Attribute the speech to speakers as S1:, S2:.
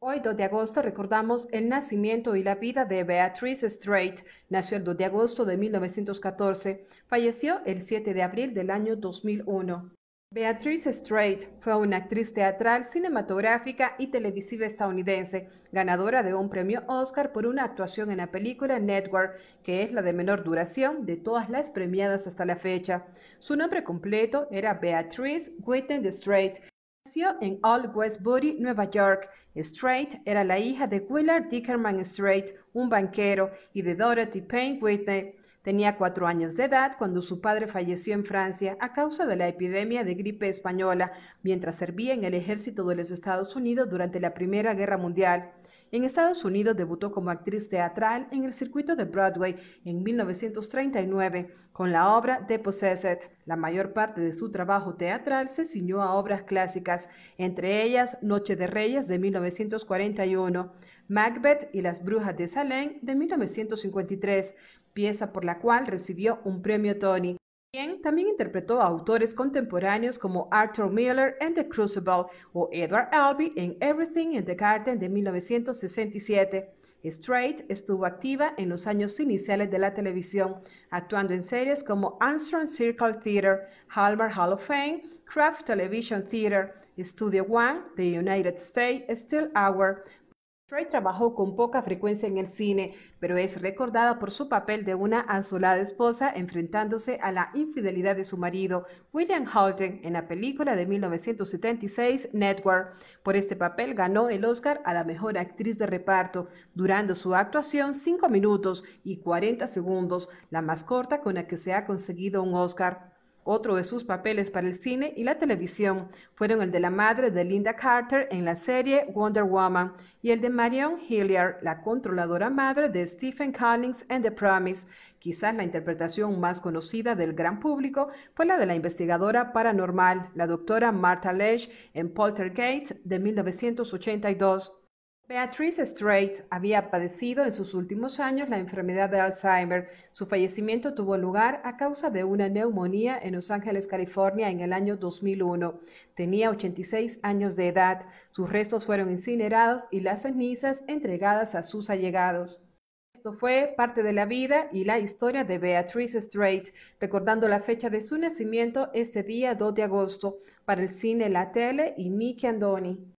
S1: Hoy, 2 de agosto, recordamos el nacimiento y la vida de Beatrice Strait. Nació el 2 de agosto de 1914, falleció el 7 de abril del año 2001. Beatrice Strait fue una actriz teatral, cinematográfica y televisiva estadounidense, ganadora de un premio Oscar por una actuación en la película Network, que es la de menor duración de todas las premiadas hasta la fecha. Su nombre completo era Beatrice Whitney Strait en Old Westbury, Nueva York. Strait era la hija de Willard Dickerman Strait, un banquero, y de Dorothy Payne Whitney. Tenía cuatro años de edad cuando su padre falleció en Francia a causa de la epidemia de gripe española, mientras servía en el ejército de los Estados Unidos durante la Primera Guerra Mundial. En Estados Unidos debutó como actriz teatral en el circuito de Broadway en 1939 con la obra The Possessed. La mayor parte de su trabajo teatral se ciñó a obras clásicas, entre ellas Noche de Reyes de 1941, Macbeth y las Brujas de Salem de 1953, pieza por la cual recibió un premio Tony. También interpretó a autores contemporáneos como Arthur Miller en The Crucible o Edward Albee en Everything in the Garden de 1967. Strait estuvo activa en los años iniciales de la televisión, actuando en series como Armstrong Circle Theater, Hallmark Hall of Fame, Kraft Television Theater, Studio One, The United States Still Hour, Trey trabajó con poca frecuencia en el cine, pero es recordada por su papel de una asolada esposa enfrentándose a la infidelidad de su marido, William Holden, en la película de 1976 Network. Por este papel ganó el Oscar a la mejor actriz de reparto, durando su actuación 5 minutos y 40 segundos, la más corta con la que se ha conseguido un Oscar. Otro de sus papeles para el cine y la televisión fueron el de la madre de Linda Carter en la serie Wonder Woman y el de Marion Hilliard, la controladora madre de Stephen Collins en The Promise. Quizás la interpretación más conocida del gran público fue pues la de la investigadora paranormal, la doctora Martha Lesh en Poltergeist de 1982. Beatrice Strait había padecido en sus últimos años la enfermedad de Alzheimer. Su fallecimiento tuvo lugar a causa de una neumonía en Los Ángeles, California, en el año 2001. Tenía 86 años de edad. Sus restos fueron incinerados y las cenizas entregadas a sus allegados. Esto fue parte de la vida y la historia de Beatrice Strait, recordando la fecha de su nacimiento este día 2 de agosto, para el cine, la tele y Mickey Andoni.